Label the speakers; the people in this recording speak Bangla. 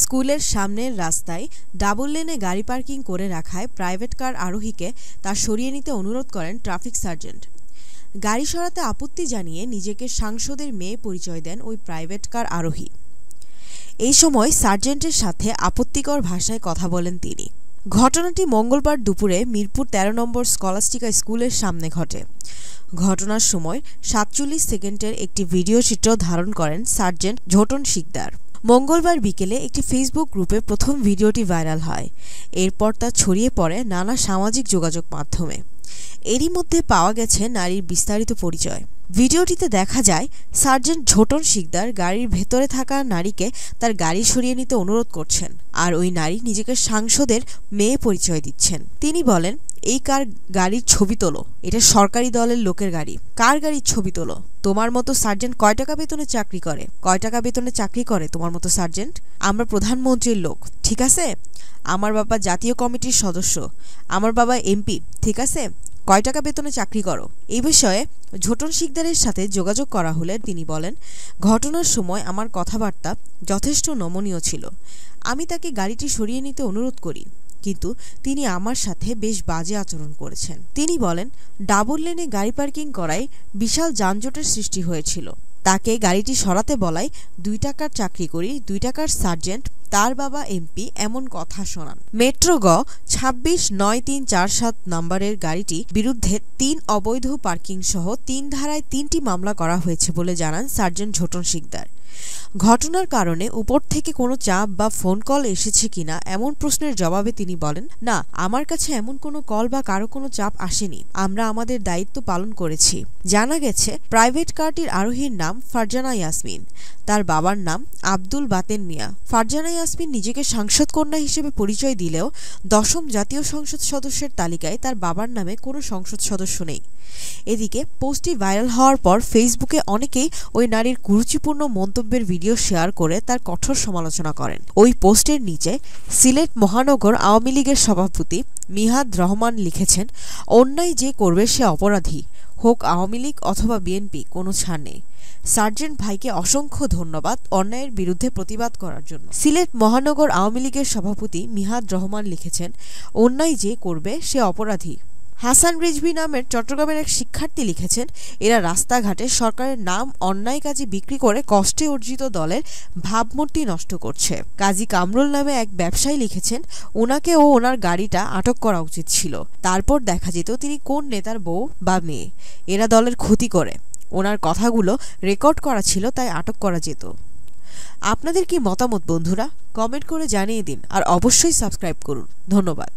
Speaker 1: স্কুলের সামনের রাস্তায় ডাবল লেনে গাড়ি পার্কিং করে রাখায় প্রাইভেট কার আরোহীকে তা সরিয়ে নিতে অনুরোধ করেন ট্রাফিক সার্জেন্ট গাড়ি সরাতে আপত্তি জানিয়ে নিজেকে সাংসদের মেয়ে পরিচয় দেন ওই প্রাইভেট কার আরোহী এই সময় সার্জেন্টের সাথে আপত্তিকর ভাষায় কথা বলেন তিনি ঘটনাটি মঙ্গলবার দুপুরে মিরপুর ১৩ নম্বর স্কলাস্টিকা স্কুলের সামনে ঘটে ঘটনার সময় সাতচল্লিশ সেকেন্ডের একটি ভিডিও চিত্র ধারণ করেন সার্জেন্ট ঝোটন শিকদার মঙ্গলবার বিকেলে একটি ফেসবুক গ্রুপে প্রথম ভিডিওটি ভাইরাল হয় এরপর তা ছড়িয়ে পড়ে নানা সামাজিক যোগাযোগ মাধ্যমে এরই মধ্যে পাওয়া গেছে নারীর বিস্তারিত পরিচয় ভিডিওটিতে দেখা যায় সার্জেন্ট ঝোটন শিকদার গাড়ির ভেতরে থাকা নারীকে তার গাড়ি সরিয়ে নিতে অনুরোধ করছেন আর ওই নারী নিজেকে সাংসদের মেয়ে পরিচয় দিচ্ছেন তিনি বলেন এই কার গাড়ির ছবি তোলো এটা সরকারি দলের লোকের গাড়ি কার গাড়ির ছবি তোলো তোমার মতো সার্জেন্ট কয় টাকা বেতনে চাকরি করে কয় টাকা বেতনে চাকরি করে তোমার মতো সার্জেন্ট আমরা প্রধানমন্ত্রীর লোক ঠিক আছে আমার বাবা জাতীয় কমিটির সদস্য আমার বাবা এমপি ঠিক আছে কয় টাকা বেতনে চাকরি করো এই বিষয়ে ঝোটন শিকদারের সাথে যোগাযোগ করা হলে তিনি বলেন ঘটনার সময় আমার কথাবার্তা যথেষ্ট নমনীয় ছিল আমি তাকে গাড়িটি সরিয়ে নিতে অনুরোধ করি কিন্তু তিনি আমার সাথে বেশ বাজে আচরণ করেছেন তিনি বলেন ডাবল লেনে গাড়ি পার্কিং করায় বিশাল যানজটের সৃষ্টি হয়েছিল তাকে গাড়িটি সরাতে বলায় দুই টাকার চাকরি করি দুই টাকার সার্জেন্ট তার বাবা এমপি এমন কথা শোনান মেট্রো গ ছাব্বিশ নয় তিন চার সাত নম্বরের গাড়িটি বিরুদ্ধে তিন অবৈধ পার্কিং সহ তিন ধারায় তিনটি মামলা করা হয়েছে বলে জানান সার্জেন্ট ঝোটন শিকদার ঘটনার কারণে উপর থেকে কোনো চাপ বা ফোন কল এসেছে কিনা এমন প্রশ্নের জবাবে তিনি বলেন না আমার কাছে এমন কোনো কল বা কারো কোনো চাপ আসেনি আমরা আমাদের দায়িত্ব পালন করেছি জানা গেছে প্রাইভেট কারটির আরোহীর নাম ফারজানা ইয়াসমিন তার বাবার নাম আব্দুল বাতেন মিয়া ফারজানা ইয়াসমিন নিজেকে সাংসদ কন্যা হিসেবে পরিচয় দিলেও দশম জাতীয় সংসদ সদস্যের তালিকায় তার বাবার নামে কোনো সংসদ সদস্য নেই এদিকে পোস্টটি ভাইরাল হওয়ার পর ফেসবুকে অনেকেই ওই নারীর কুরুচিপূর্ণ মন্তব্যের ভিডিও ভিডিও শেয়ার করে তার কঠোর সমালোচনা করেন ওই পোস্টের নিচে সিলেট মহানগর আওয়ামী লীগের সভাপতি মিহাদ রহমান লিখেছেন অন্যায় যে করবে সে অপরাধী হোক আওয়ামী লীগ অথবা বিএনপি কোনো ছাড় নেই সার্জেন্ট ভাইকে অসংখ্য ধন্যবাদ অন্যায়ের বিরুদ্ধে প্রতিবাদ করার জন্য সিলেট মহানগর আওয়ামী লীগের সভাপতি মিহাদ রহমান লিখেছেন অন্যায় যে করবে সে অপরাধী হাসান রিজভি নামের চট্টগ্রামের এক শিক্ষার্থী লিখেছেন এরা রাস্তাঘাটে সরকারের নাম অন্যায় কাজে বিক্রি করে কষ্টে অর্জিত দলের ভাবমূর্তি নষ্ট করছে কাজী কামরুল নামে এক ব্যবসায়ী লিখেছেন ওনাকে ও ওনার গাড়িটা আটক করা উচিত ছিল তারপর দেখা যেত তিনি কোন নেতার বউ বা মেয়ে এরা দলের ক্ষতি করে ওনার কথাগুলো রেকর্ড করা ছিল তাই আটক করা যেত আপনাদের কি মতামত বন্ধুরা কমেন্ট করে জানিয়ে দিন আর অবশ্যই সাবস্ক্রাইব করুন ধন্যবাদ